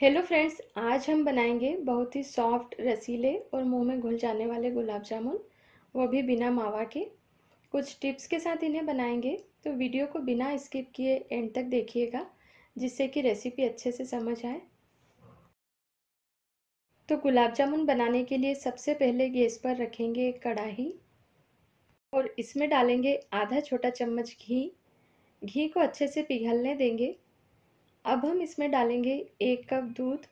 hello friends आज हम बनाएंगे बहुत ही सॉफ्ट रसीले और मुंह में घुल जाने वाले गुलाब जामुन वो भी बिना मावा के कुछ टिप्स के साथ इन्हें बनाएंगे तो वीडियो को बिना स्किप किए एंड तक देखिएगा जिससे कि रेसिपी अच्छे से समझ आए तो गुलाब जामुन बनाने के लिए सबसे पहले गैस पर रखेंगे कढ़ाही और इसमें डालेंगे आधा छोटा चम्मच घी घी को अच्छे से पिघलने देंगे अब हम इसमें डालेंगे एक कप दूध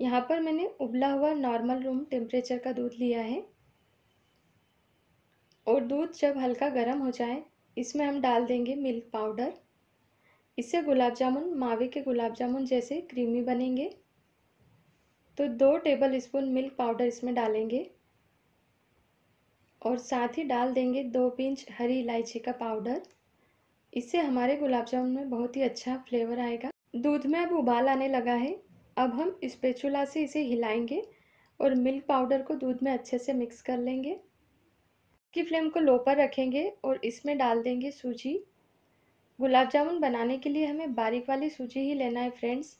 यहाँ पर मैंने उबला हुआ नॉर्मल रूम टेम्परेचर का दूध लिया है और दूध जब हल्का गर्म हो जाए इसमें हम डाल देंगे मिल्क पाउडर इससे गुलाब जामुन मावे के गुलाब जामुन जैसे क्रीमी बनेंगे तो दो टेबल स्पून मिल्क पाउडर इसमें डालेंगे और साथ ही डाल देंगे दो पिंच हरी इलायची का पाउडर इससे हमारे गुलाब जामुन में बहुत ही अच्छा फ्लेवर आएगा दूध में अब उबाल आने लगा है अब हम स्पेचुला से इसे हिलाएंगे और मिल्क पाउडर को दूध में अच्छे से मिक्स कर लेंगे की फ्लेम को लो पर रखेंगे और इसमें डाल देंगे सूजी गुलाब जामुन बनाने के लिए हमें बारीक वाली सूजी ही लेना है फ्रेंड्स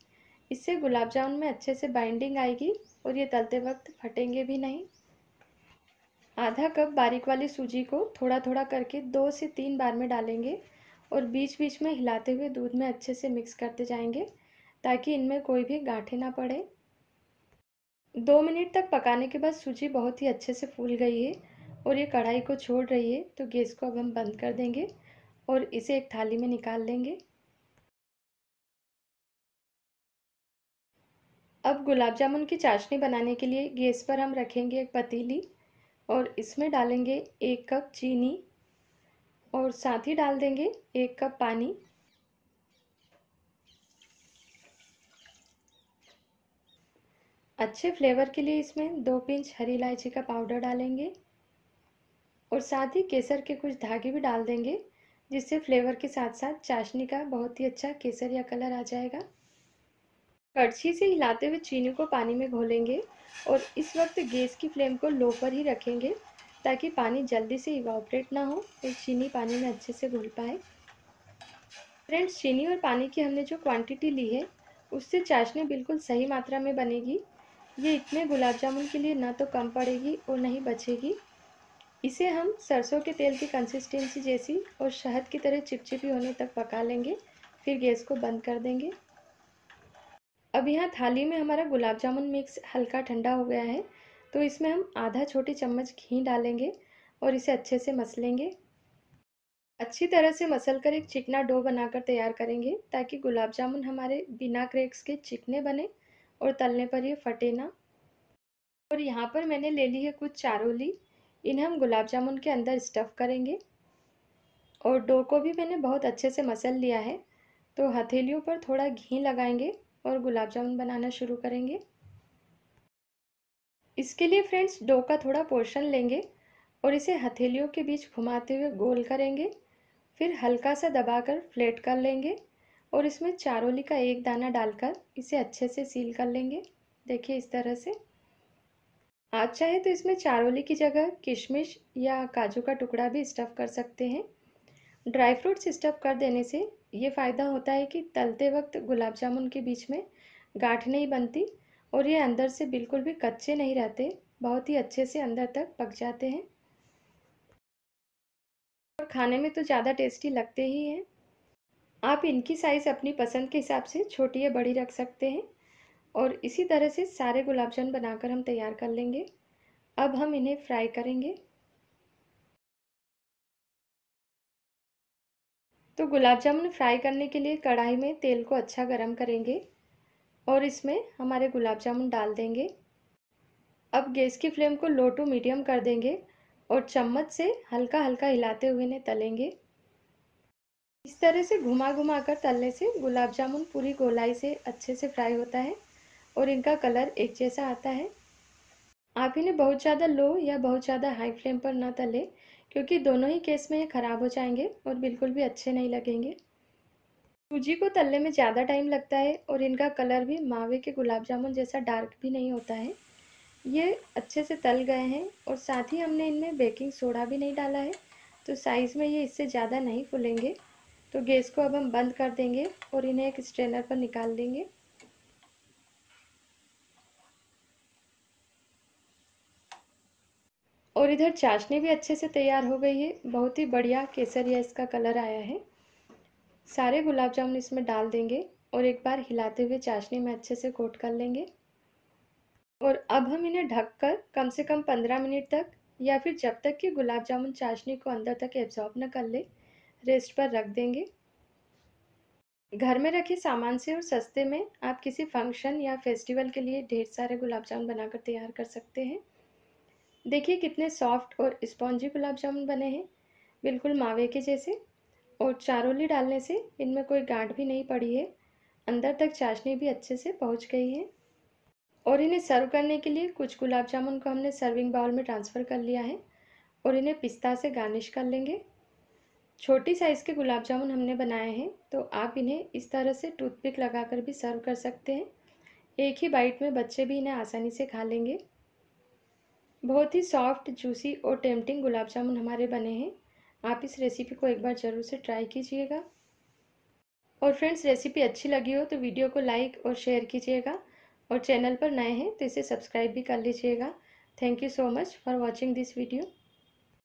इससे गुलाब जामुन में अच्छे से बाइंडिंग आएगी और ये तलते वक्त फटेंगे भी नहीं आधा कप बारीक वाली सूजी को थोड़ा थोड़ा करके दो से तीन बार में डालेंगे और बीच बीच में हिलाते हुए दूध में अच्छे से मिक्स करते जाएंगे ताकि इनमें कोई भी गाँठे ना पड़े दो मिनट तक पकाने के बाद सूजी बहुत ही अच्छे से फूल गई है और ये कढ़ाई को छोड़ रही है तो गैस को अब हम बंद कर देंगे और इसे एक थाली में निकाल लेंगे अब गुलाब जामुन की चाशनी बनाने के लिए गैस पर हम रखेंगे एक पतीली और इसमें डालेंगे एक कप चीनी और साथ ही डाल देंगे एक कप पानी अच्छे फ्लेवर के लिए इसमें दो पिंच हरी इलायची का पाउडर डालेंगे और साथ ही केसर के कुछ धागे भी डाल देंगे जिससे फ्लेवर के साथ साथ चाशनी का बहुत ही अच्छा केसर या कलर आ जाएगा कड़छी से हिलाते हुए चीनी को पानी में घोलेंगे और इस वक्त गैस की फ्लेम को लो पर ही रखेंगे ताकि पानी जल्दी से इवाबरेट ना हो और चीनी पानी में अच्छे से घुल पाए फ्रेंड्स चीनी और पानी की हमने जो क्वांटिटी ली है उससे चाशनी बिल्कुल सही मात्रा में बनेगी ये इतने गुलाब जामुन के लिए ना तो कम पड़ेगी और ना ही बचेगी इसे हम सरसों के तेल की कंसिस्टेंसी जैसी और शहद की तरह चिपचिपी होने तक पका लेंगे फिर गैस को बंद कर देंगे अब यहाँ थाली में हमारा गुलाब जामुन मिक्स हल्का ठंडा हो गया है तो इसमें हम आधा छोटी चम्मच घी डालेंगे और इसे अच्छे से मसलेंगे अच्छी तरह से मसल कर एक चिकना डो बनाकर तैयार करेंगे ताकि गुलाब जामुन हमारे बिना क्रेक्स के चिकने बने और तलने पर ये फटे ना और यहाँ पर मैंने ले ली है कुछ चारोली इन्हें हम गुलाब जामुन के अंदर स्टफ़ करेंगे और डो को भी मैंने बहुत अच्छे से मसल लिया है तो हथेलियों पर थोड़ा घी लगाएंगे और गुलाब जामुन बनाना शुरू करेंगे इसके लिए फ्रेंड्स डो का थोड़ा पोर्शन लेंगे और इसे हथेलियों के बीच घुमाते हुए गोल करेंगे फिर हल्का सा दबाकर फ्लेट कर लेंगे और इसमें चारोली का एक दाना डालकर इसे अच्छे से सील कर लेंगे देखिए इस तरह से आप चाहे तो इसमें चारोली की जगह किशमिश या काजू का टुकड़ा भी स्टफ़ कर सकते हैं ड्राई फ्रूट्स स्टफ़ कर देने से ये फ़ायदा होता है कि तलते वक्त गुलाब जामुन के बीच में गाठ नहीं बनती और ये अंदर से बिल्कुल भी कच्चे नहीं रहते बहुत ही अच्छे से अंदर तक पक जाते हैं और खाने में तो ज़्यादा टेस्टी लगते ही हैं आप इनकी साइज़ अपनी पसंद के हिसाब से छोटी या बड़ी रख सकते हैं और इसी तरह से सारे गुलाब जामुन बनाकर हम तैयार कर लेंगे अब हम इन्हें फ्राई करेंगे तो गुलाब जामुन फ्राई करने के लिए कढ़ाई में तेल को अच्छा गर्म करेंगे और इसमें हमारे गुलाब जामुन डाल देंगे अब गैस की फ्लेम को लो टू मीडियम कर देंगे और चम्मच से हल्का हल्का हिलाते हुए इन्हें तलेंगे इस तरह से घुमा घुमा कर तलने से गुलाब जामुन पूरी गोलाई से अच्छे से फ्राई होता है और इनका कलर एक जैसा आता है आप इन्हें बहुत ज़्यादा लो या बहुत ज़्यादा हाई फ्लेम पर ना तलें क्योंकि दोनों ही केस में ये ख़राब हो जाएंगे और बिल्कुल भी अच्छे नहीं लगेंगे सूजी को तलने में ज़्यादा टाइम लगता है और इनका कलर भी मावे के गुलाब जामुन जैसा डार्क भी नहीं होता है ये अच्छे से तल गए हैं और साथ ही हमने इनमें बेकिंग सोडा भी नहीं डाला है तो साइज़ में ये इससे ज़्यादा नहीं फूलेंगे तो गैस को अब हम बंद कर देंगे और इन्हें एक स्ट्रेनर पर निकाल देंगे और इधर चाशनी भी अच्छे से तैयार हो गई है बहुत ही बढ़िया केसरिया इसका कलर आया है सारे गुलाब जामुन इसमें डाल देंगे और एक बार हिलाते हुए चाशनी में अच्छे से कोट कर लेंगे और अब हम इन्हें ढककर कम से कम पंद्रह मिनट तक या फिर जब तक कि गुलाब जामुन चाशनी को अंदर तक एब्जॉर्ब न कर ले रेस्ट पर रख देंगे घर में रखे सामान से और सस्ते में आप किसी फंक्शन या फेस्टिवल के लिए ढेर सारे गुलाब जामुन बनाकर तैयार कर सकते हैं देखिए कितने सॉफ्ट और स्पॉन्जी गुलाब जामुन बने हैं बिल्कुल मावे के जैसे और चारोली डालने से इनमें कोई गांठ भी नहीं पड़ी है अंदर तक चाशनी भी अच्छे से पहुंच गई है और इन्हें सर्व करने के लिए कुछ गुलाब जामुन को हमने सर्विंग बाउल में ट्रांसफ़र कर लिया है और इन्हें पिस्ता से गार्निश कर लेंगे छोटी साइज़ के गुलाब जामुन हमने बनाए हैं तो आप इन्हें इस तरह से टूथपिक लगाकर भी सर्व कर सकते हैं एक ही बाइट में बच्चे भी इन्हें आसानी से खा लेंगे बहुत ही सॉफ्ट जूसी और टेम्पटिंग गुलाब जामुन हमारे बने हैं आप इस रेसिपी को एक बार ज़रूर से ट्राई कीजिएगा और फ्रेंड्स रेसिपी अच्छी लगी हो तो वीडियो को लाइक और शेयर कीजिएगा और चैनल पर नए हैं तो इसे सब्सक्राइब भी कर लीजिएगा thank you so much for watching this video